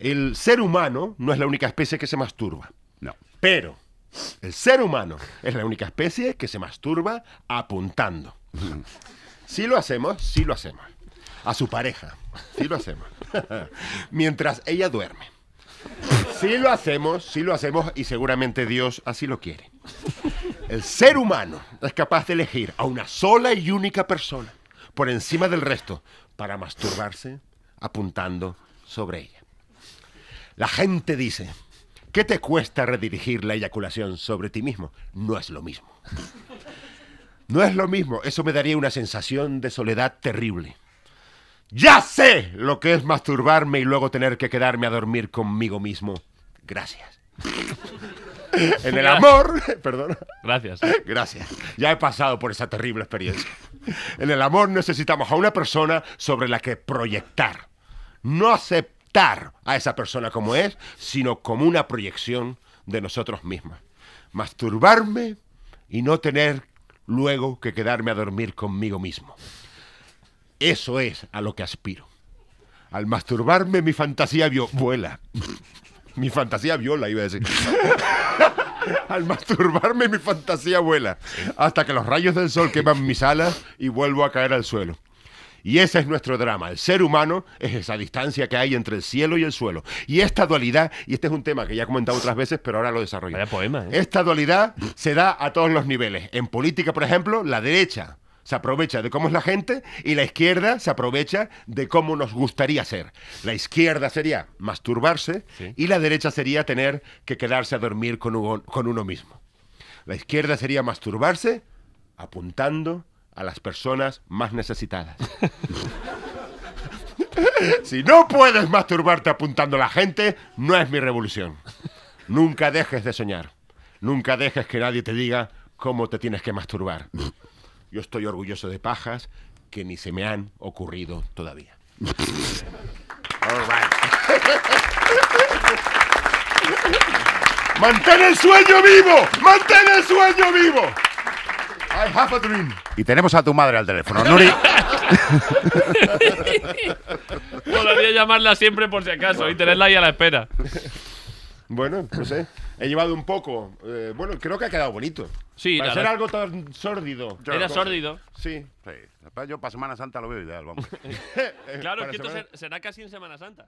el ser humano no es la única especie que se masturba. No. Pero el ser humano es la única especie que se masturba apuntando. Si lo hacemos, sí lo hacemos. A su pareja, sí lo hacemos. Mientras ella duerme. Sí lo hacemos, sí lo hacemos y seguramente Dios así lo quiere. El ser humano es capaz de elegir a una sola y única persona por encima del resto para masturbarse apuntando sobre ella. La gente dice, ¿qué te cuesta redirigir la eyaculación sobre ti mismo? No es lo mismo. No es lo mismo, eso me daría una sensación de soledad terrible. Ya sé lo que es masturbarme y luego tener que quedarme a dormir conmigo mismo. Gracias. en el amor, perdón. Gracias. Gracias. Ya he pasado por esa terrible experiencia. En el amor necesitamos a una persona sobre la que proyectar. No acepto a esa persona como es, sino como una proyección de nosotros mismos. Masturbarme y no tener luego que quedarme a dormir conmigo mismo. Eso es a lo que aspiro. Al masturbarme mi fantasía vio vuela. mi fantasía viola, iba a decir. Al masturbarme mi fantasía vuela. Hasta que los rayos del sol queman mis alas y vuelvo a caer al suelo. Y ese es nuestro drama. El ser humano es esa distancia que hay entre el cielo y el suelo. Y esta dualidad, y este es un tema que ya he comentado otras veces, pero ahora lo desarrollo. Poema, ¿eh? Esta dualidad se da a todos los niveles. En política, por ejemplo, la derecha se aprovecha de cómo es la gente y la izquierda se aprovecha de cómo nos gustaría ser. La izquierda sería masturbarse y la derecha sería tener que quedarse a dormir con uno mismo. La izquierda sería masturbarse apuntando a las personas más necesitadas. si no puedes masturbarte apuntando a la gente, no es mi revolución. Nunca dejes de soñar. Nunca dejes que nadie te diga cómo te tienes que masturbar. Yo estoy orgulloso de pajas que ni se me han ocurrido todavía. ¡Mantén el sueño vivo! ¡Mantén el sueño vivo! Y tenemos a tu madre al teléfono. Nuri. Podría llamarla siempre por si acaso y tenerla ahí a la espera. Bueno, no sé. He llevado un poco. Eh, bueno, creo que ha quedado bonito. Sí, Hacer ser algo tan sórdido. Era sórdido. Sí. Yo para Semana Santa lo veo ideal, vamos. claro, que esto será casi en Semana Santa.